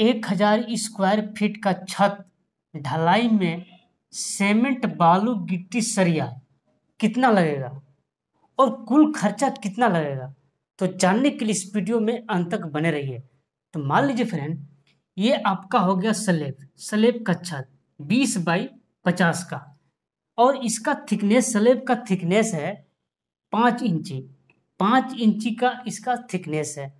एक हजार square feet का छत ढलाई में सीमेंट बालू गिट्टी सरिया कितना लगेगा और कुल खर्चा कितना लगेगा तो जानने के लिए इस वीडियो में अंत तक बने रहिए तो मान लीजिए फ्रेंड ये आपका हो गया स्लेब स्लेब का छत बीस बाई पचास का और इसका थिकनेस स्लेब का थिकनेस है पाँच इंची पाँच इंची का इसका थिकनेस है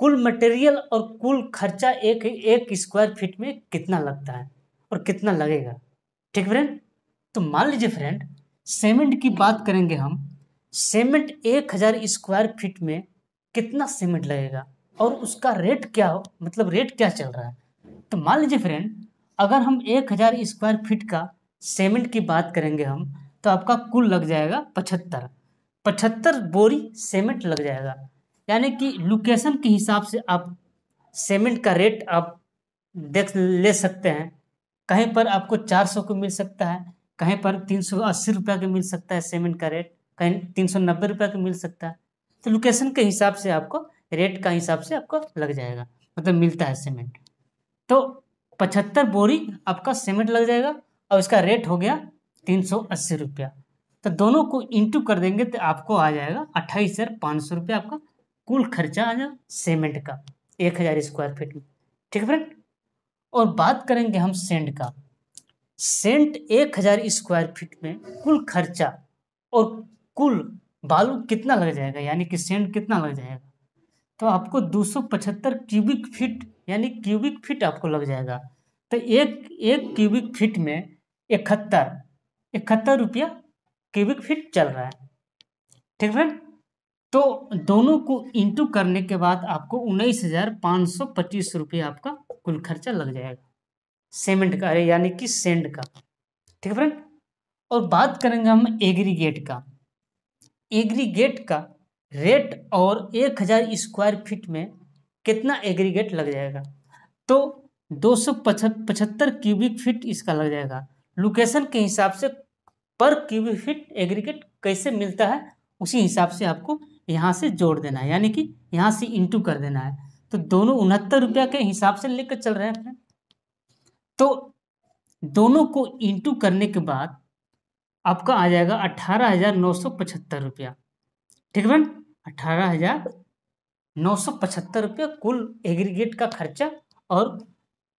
कुल मटेरियल और कुल खर्चा एक एक स्क्वायर फीट में कितना लगता है और कितना लगेगा ठीक फ्रेंड तो मान लीजिए फ्रेंड सीमेंट की बात करेंगे हम सीमेंट एक हज़ार स्क्वायर फीट में कितना सीमेंट लगेगा और उसका रेट क्या हो मतलब रेट क्या चल रहा है तो मान लीजिए फ्रेंड अगर हम एक हज़ार स्क्वायर फीट का सीमेंट की बात करेंगे हम तो आपका कुल लग जाएगा पचहत्तर पचहत्तर बोरी सीमेंट लग जाएगा यानी कि लोकेशन के हिसाब से आप सीमेंट का रेट आप देख ले सकते हैं कहीं पर आपको चार सौ को मिल सकता है कहीं पर तीन सौ अस्सी रुपये का मिल सकता है सीमेंट का रेट कहीं तीन सौ नब्बे रुपये का मिल सकता है तो लोकेशन के हिसाब से आपको रेट का हिसाब से आपको लग जाएगा मतलब मिलता है सीमेंट तो पचहत्तर बोरी आपका सीमेंट लग जाएगा और इसका रेट हो गया तीन सौ अस्सी रुपया तो दोनों को इंटू कर देंगे तो आपको आ जाएगा अट्ठाईस हज़ार पाँच सौ रुपया आपका कुल खर्चा आया सीमेंट का एक हज़ार स्क्वायर फीट में ठीक है फ्रेंड और बात करेंगे हम सेंट का सेंट एक हज़ार स्क्वायर फीट में कुल खर्चा और कुल बालू कितना लग जाएगा यानी कि सेंट कितना लग जाएगा तो आपको 275 क्यूबिक फीट यानी क्यूबिक फीट आपको लग जाएगा तो एक एक क्यूबिक फीट में इकहत्तर इकहत्तर रुपया क्यूबिक फीट चल रहा है ठीक है फ्रेंड तो दोनों को इंटू करने के बाद आपको उन्नीस हजार पाँच सौ पच्चीस रुपये आपका कुल खर्चा लग जाएगा सीमेंट का अरे यानी कि सेंड का ठीक है फ्रेंड और बात करेंगे हम एग्रीगेट का एग्रीगेट का रेट और एक हज़ार स्क्वायर फीट में कितना एग्रीगेट लग जाएगा तो दो सौ पचहत्तर क्यूबिक फीट इसका लग जाएगा लोकेशन के हिसाब से पर क्यूबिक फीट एग्रीगेट कैसे मिलता है उसी हिसाब से आपको यहाँ से जोड़ देना है यानी कि यहाँ से इंटू कर देना है तो दोनों उनहत्तर रुपया के हिसाब से लेकर चल रहे हैं तो दोनों को इंटू करने के बाद आपका आ जाएगा अट्ठारह हजार नौ सौ पचहत्तर रुपया ठीक है अट्ठारह हजार नौ सौ पचहत्तर रुपया कुल एग्रीगेट का खर्चा और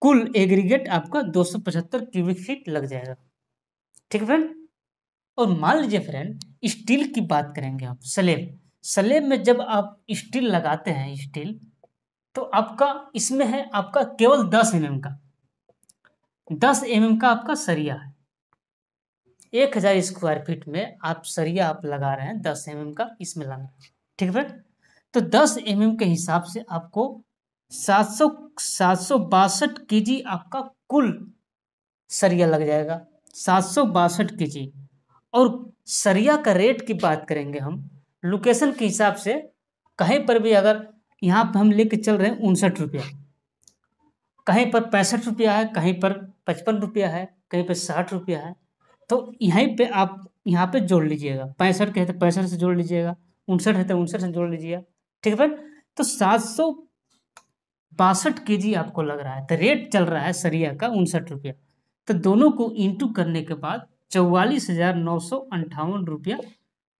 कुल एग्रीगेट आपका दो सौ पचहत्तर क्यूबिक फीट लग जाएगा ठीक है फ्रेंड और मान लीजिए फ्रेंड स्टील की बात करेंगे आप स्लेब स्लेब में जब आप स्टील लगाते हैं स्टील तो आपका इसमें है आपका केवल दस एम mm का दस एम mm का आपका सरिया है एक हजार स्क्वायर फीट में आप सरिया आप लगा रहे हैं दस एम mm का इसमें लगा रहे ठीक है तो दस एम mm के हिसाब से आपको सात सौ सात सौ बासठ के जी आपका कुल सरिया लग जाएगा सात सौ बासठ के जी और सरिया का रेट की बात करेंगे हम लोकेशन के हिसाब से कहीं पर भी अगर यहाँ पर हम लेके चल रहे हैं उनसठ रुपया कहीं पर पैंसठ रुपया है कहीं पर पचपन रुपया है कहीं पर साठ रुपया है तो यहीं पे आप यहाँ पे जोड़ लीजिएगा पैंसठ के है तो पैंसठ से जोड़ लीजिएगा उनसठ है तो उनसठ से जोड़ लीजिएगा ठीक है तो सात सौ बासठ के जी आपको लग रहा है तो रेट चल रहा है सरिया का उनसठ रुपया तो दोनों को इंटू करने के बाद चौवालीस हज़ार नौ सौ अंठावन रुपया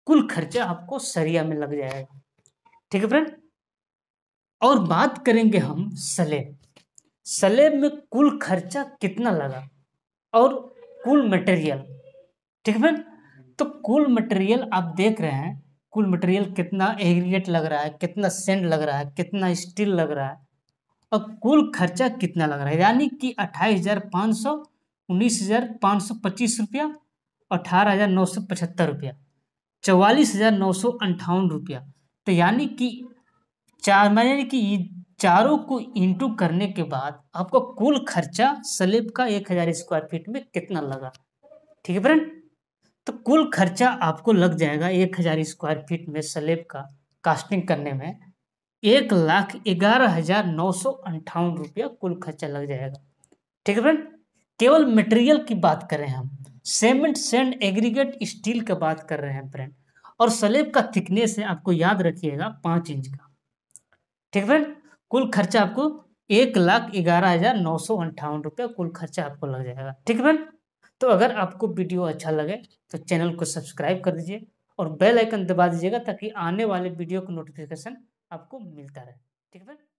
कुल खर्चा आपको सरिया में लग जाएगा ठीक है फ्रेंड और बात करेंगे हम सलेब सलेब में कुल खर्चा कितना लगा और कुल मटेरियल ठीक है फ्रेंड तो कुल मटेरियल आप देख रहे हैं कुल मटेरियल कितना एग्रीगेट लग रहा है कितना सेंड लग रहा है कितना स्टील लग रहा है और कुल खर्चा कितना लग रहा है यानी कि अट्ठाईस हज़ार पाँच सौ उन्नीस हज़ार पाँच सौ पच्चीस रुपया अठारह हज़ार नौ सौ पचहत्तर रुपया चौवालीस हज़ार नौ सौ अंठावन रुपया तो यानी कि चार महीने कि चारों को इंटू करने के बाद आपको कुल खर्चा स्लेब का एक हज़ार स्क्वायर फीट में कितना लगा ठीक है फ्रेंड तो कुल खर्चा आपको लग जाएगा एक हज़ार स्क्वायर फीट में स्लेब का कास्टिंग करने में एक लाख ग्यारह हज़ार नौ सौ अंठावन रुपया कुल खर्चा लग जाएगा ठीक है फ्रेंड केवल मटेरियल की बात कर रहे हैं हम सीमेंट सैंड एग्रीगेट स्टील का बात कर रहे हैं फ्रेंड और स्लेब का थिकनेस है आपको याद रखिएगा पाँच इंच का ठीक फ्रेंड कुल खर्चा आपको एक लाख ग्यारह हज़ार नौ सौ अंठावन रुपया कुल खर्चा आपको लग जाएगा ठीक है फ्रेंड तो अगर आपको वीडियो अच्छा लगे तो चैनल को सब्सक्राइब कर दीजिए और बेल आइकन दबा दीजिएगा ताकि आने वाले वीडियो का नोटिफिकेशन आपको मिलता रहे ठीक है फ्रेंड